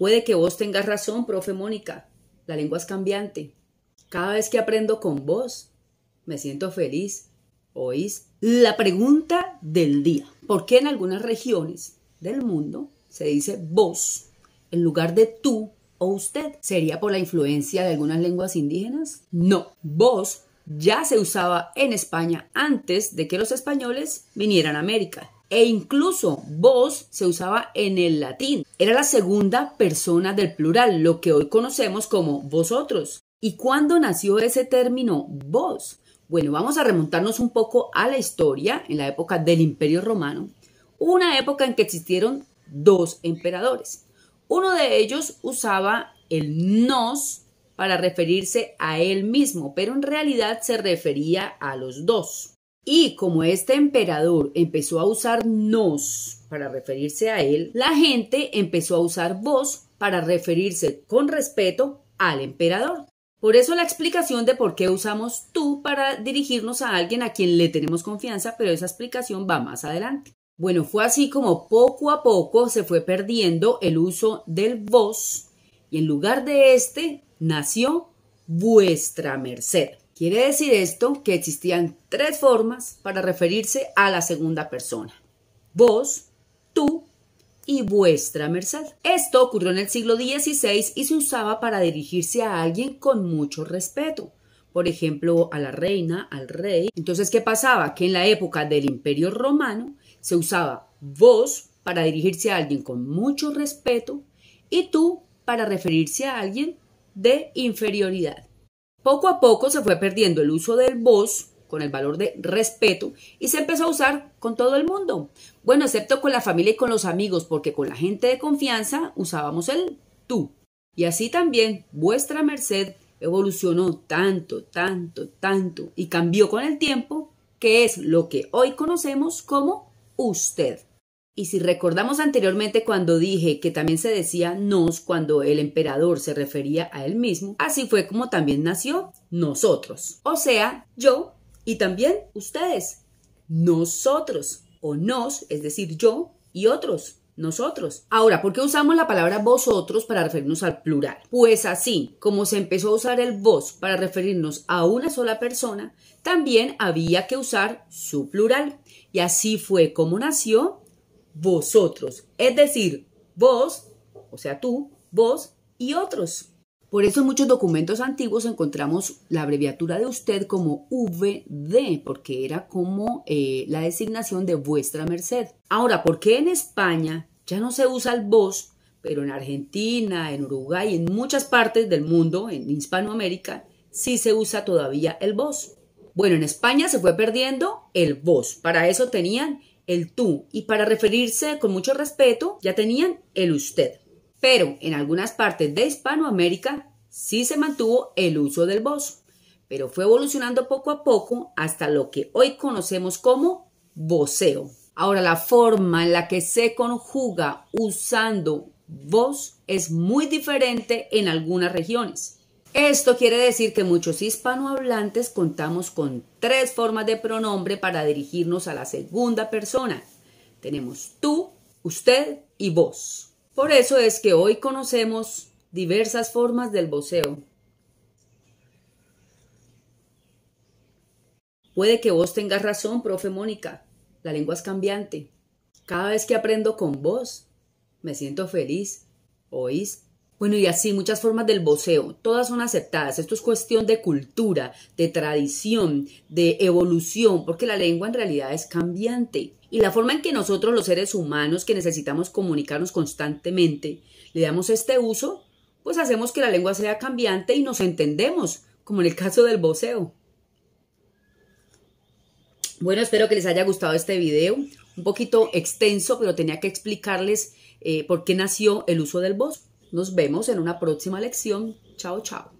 Puede que vos tengas razón, profe Mónica, la lengua es cambiante. Cada vez que aprendo con vos, me siento feliz. ¿Oís? La pregunta del día. ¿Por qué en algunas regiones del mundo se dice vos en lugar de tú o usted? ¿Sería por la influencia de algunas lenguas indígenas? No. Vos ya se usaba en España antes de que los españoles vinieran a América e incluso vos se usaba en el latín. Era la segunda persona del plural, lo que hoy conocemos como vosotros. ¿Y cuándo nació ese término vos? Bueno, vamos a remontarnos un poco a la historia en la época del Imperio Romano, una época en que existieron dos emperadores. Uno de ellos usaba el nos para referirse a él mismo, pero en realidad se refería a los dos. Y como este emperador empezó a usar nos para referirse a él, la gente empezó a usar vos para referirse con respeto al emperador. Por eso la explicación de por qué usamos tú para dirigirnos a alguien a quien le tenemos confianza, pero esa explicación va más adelante. Bueno, fue así como poco a poco se fue perdiendo el uso del vos y en lugar de este nació vuestra merced. Quiere decir esto que existían tres formas para referirse a la segunda persona. Vos, tú y vuestra merced. Esto ocurrió en el siglo XVI y se usaba para dirigirse a alguien con mucho respeto. Por ejemplo, a la reina, al rey. Entonces, ¿qué pasaba? Que en la época del Imperio Romano se usaba vos para dirigirse a alguien con mucho respeto y tú para referirse a alguien de inferioridad. Poco a poco se fue perdiendo el uso del vos con el valor de respeto y se empezó a usar con todo el mundo. Bueno, excepto con la familia y con los amigos, porque con la gente de confianza usábamos el tú. Y así también vuestra merced evolucionó tanto, tanto, tanto y cambió con el tiempo, que es lo que hoy conocemos como usted. Y si recordamos anteriormente cuando dije que también se decía nos cuando el emperador se refería a él mismo, así fue como también nació nosotros. O sea, yo y también ustedes. Nosotros o nos, es decir, yo y otros. Nosotros. Ahora, ¿por qué usamos la palabra vosotros para referirnos al plural? Pues así, como se empezó a usar el vos para referirnos a una sola persona, también había que usar su plural. Y así fue como nació vosotros, es decir, vos, o sea, tú, vos y otros. Por eso en muchos documentos antiguos encontramos la abreviatura de usted como VD, porque era como eh, la designación de vuestra merced. Ahora, ¿por qué en España ya no se usa el vos, pero en Argentina, en Uruguay, en muchas partes del mundo, en Hispanoamérica, sí se usa todavía el vos? Bueno, en España se fue perdiendo el vos. Para eso tenían el tú y para referirse con mucho respeto ya tenían el usted. Pero en algunas partes de Hispanoamérica sí se mantuvo el uso del vos, pero fue evolucionando poco a poco hasta lo que hoy conocemos como voceo. Ahora la forma en la que se conjuga usando vos es muy diferente en algunas regiones. Esto quiere decir que muchos hispanohablantes contamos con tres formas de pronombre para dirigirnos a la segunda persona. Tenemos tú, usted y vos. Por eso es que hoy conocemos diversas formas del voceo. Puede que vos tengas razón, profe Mónica. La lengua es cambiante. Cada vez que aprendo con vos, me siento feliz. ¿Oís? Bueno, y así muchas formas del voceo, todas son aceptadas. Esto es cuestión de cultura, de tradición, de evolución, porque la lengua en realidad es cambiante. Y la forma en que nosotros los seres humanos que necesitamos comunicarnos constantemente le damos este uso, pues hacemos que la lengua sea cambiante y nos entendemos, como en el caso del voceo. Bueno, espero que les haya gustado este video, un poquito extenso, pero tenía que explicarles eh, por qué nació el uso del voceo. Nos vemos en una próxima lección. Chao, chao.